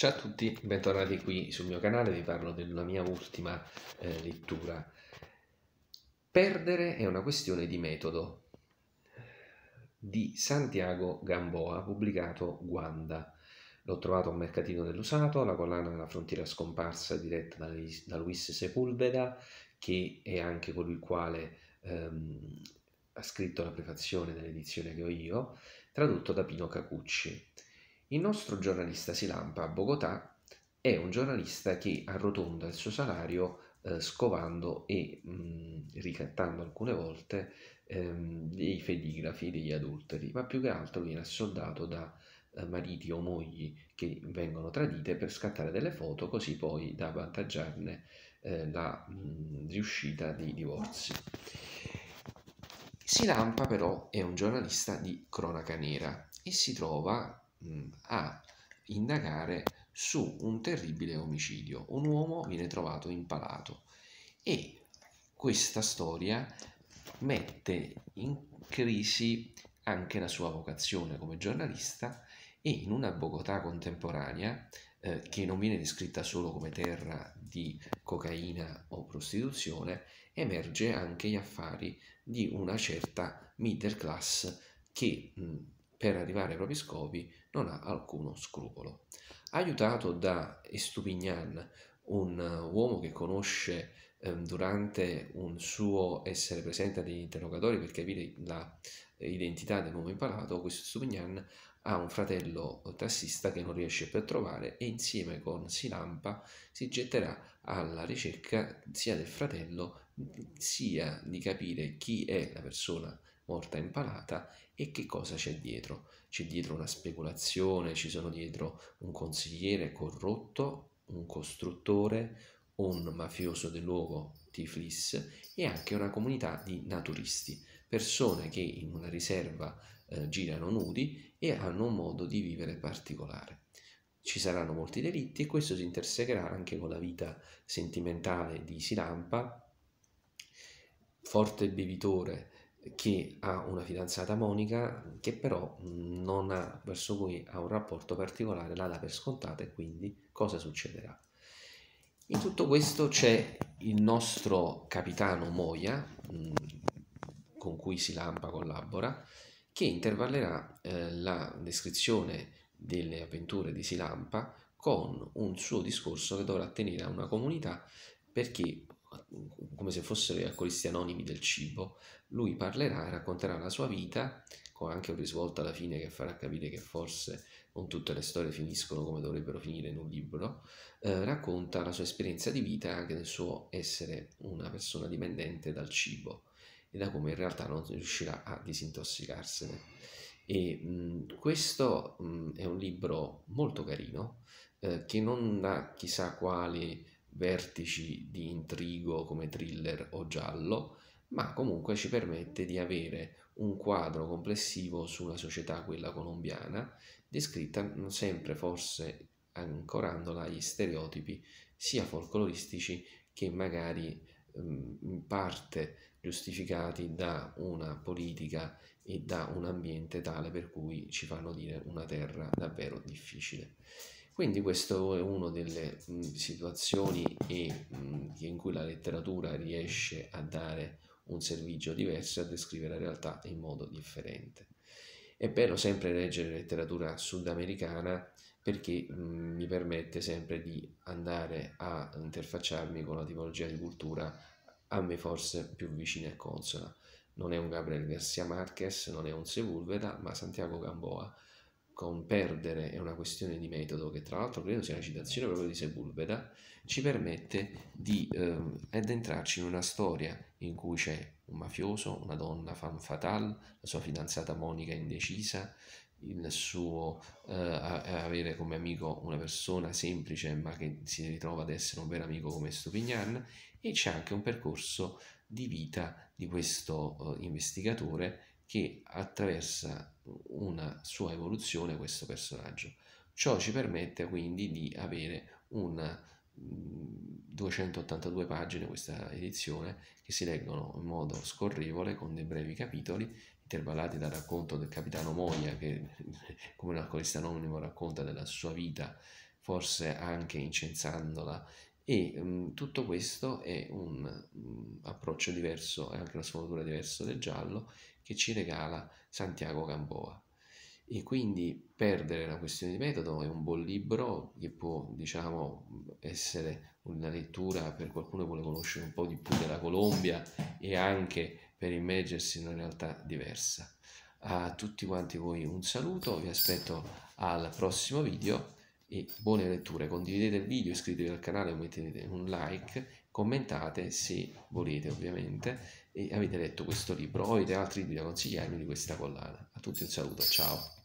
Ciao a tutti, bentornati qui sul mio canale, vi parlo della mia ultima eh, lettura. Perdere è una questione di metodo di Santiago Gamboa, pubblicato Guanda. L'ho trovato a un mercatino dell'usato, la collana della frontiera scomparsa diretta da, da Luis Sepulveda, che è anche colui il quale ehm, ha scritto la prefazione dell'edizione che ho io, tradotto da Pino Cacucci. Il nostro giornalista Silampa a Bogotà è un giornalista che arrotonda il suo salario eh, scovando e mh, mm, ricattando alcune volte ehm, dei fedigrafi, degli adulteri, ma più che altro viene assoldato da eh, mariti o mogli che vengono tradite per scattare delle foto così poi da avvantaggiarne eh, la mh, mm, riuscita dei divorzi. Silampa però è un giornalista di cronaca nera e si trova Mm, a indagare su un terribile omicidio. Un uomo viene trovato impalato e questa storia mette in crisi anche la sua vocazione come giornalista e in una Bogotà contemporanea eh, che non viene descritta solo come terra di cocaina o prostituzione, emerge anche gli affari di una certa middle class che mh, mm, per arrivare ai propri scopi non ha alcuno scrupolo. Aiutato da Estupignan, un eh, uomo che conosce eh, durante un suo essere presente agli interrogatori per capire l'identità dell'uomo impalato, questo Estupignan ha un fratello tassista che non riesce più a trovare e insieme con Silampa si getterà alla ricerca sia del fratello sia di capire chi è la persona morta impanata e che cosa c'è dietro. C'è dietro una speculazione, ci sono dietro un consigliere corrotto, un costruttore, un mafioso del luogo Tiflis e anche una comunità di naturisti, persone che in una riserva eh, girano nudi e hanno un modo di vivere particolare. Ci saranno molti delitti e questo si intersegherà anche con la vita sentimentale di Silampa, forte bevitore che ha una fidanzata Monica che però non ha, verso cui ha un rapporto particolare, la dà per scontata e quindi cosa succederà? In tutto questo c'è il nostro capitano Moia, mm, con cui Silampa collabora, che intervallerà eh, la descrizione delle avventure di Silampa con un suo discorso che dovrà tenere a una comunità perché come se fossero gli alcolisti anonimi del cibo, lui parlerà e racconterà la sua vita, con anche un risvolto alla fine che farà capire che forse non tutte le storie finiscono come dovrebbero finire in un libro, eh, racconta la sua esperienza di vita e anche del suo essere una persona dipendente dal cibo e da come in realtà non riuscirà a disintossicarsene. E, mh, questo mh, è un libro molto carino eh, che non dà chissà quali vertici di intrigo come thriller o giallo, ma comunque ci permette di avere un quadro complessivo sulla società, quella colombiana, descritta sempre forse ancorandola agli stereotipi sia folcloristici che magari mm, in parte giustificati da una politica e da un ambiente tale per cui ci fanno dire una terra davvero difficile. Quindi questa è una delle situazioni in cui la letteratura riesce a dare un servizio diverso e a descrivere la realtà in modo differente. È bello sempre leggere letteratura sudamericana perché mi permette sempre di andare a interfacciarmi con la tipologia di cultura a me forse più vicina e consona. Non è un Gabriel Garcia Marquez, non è un Sepulveda, ma Santiago Gamboa con perdere è una questione di metodo, che tra l'altro credo sia una citazione proprio di Sepulveda, ci permette di eh, addentrarci in una storia in cui c'è un mafioso, una donna fan fatale, la sua fidanzata Monica indecisa, il suo eh, avere come amico una persona semplice ma che si ritrova ad essere un vero amico come Stupignan e c'è anche un percorso di vita di questo eh, investigatore che attraversa una sua evoluzione questo personaggio. Ciò ci permette quindi di avere una mm, 282 pagine questa edizione che si leggono in modo scorrevole con dei brevi capitoli intervallati dal racconto del capitano Moia che come un alcolista anonimo racconta della sua vita forse anche incensandola e mh, mm, tutto questo è un mh, mm, approccio diverso è anche una sfumatura diversa del giallo che ci regala Santiago Gamboa. E quindi perdere la questione di metodo è un buon libro che può, diciamo, essere una lettura per qualcuno che vuole conoscere un po' di più della Colombia e anche per immergersi in una realtà diversa. A tutti quanti voi un saluto, vi aspetto al prossimo video e buone letture, condividete il video, iscrivetevi al canale, mettete un like, commentate se volete ovviamente e avete letto questo libro o avete altri libri da consigliarmi di questa collana. A tutti un saluto, ciao!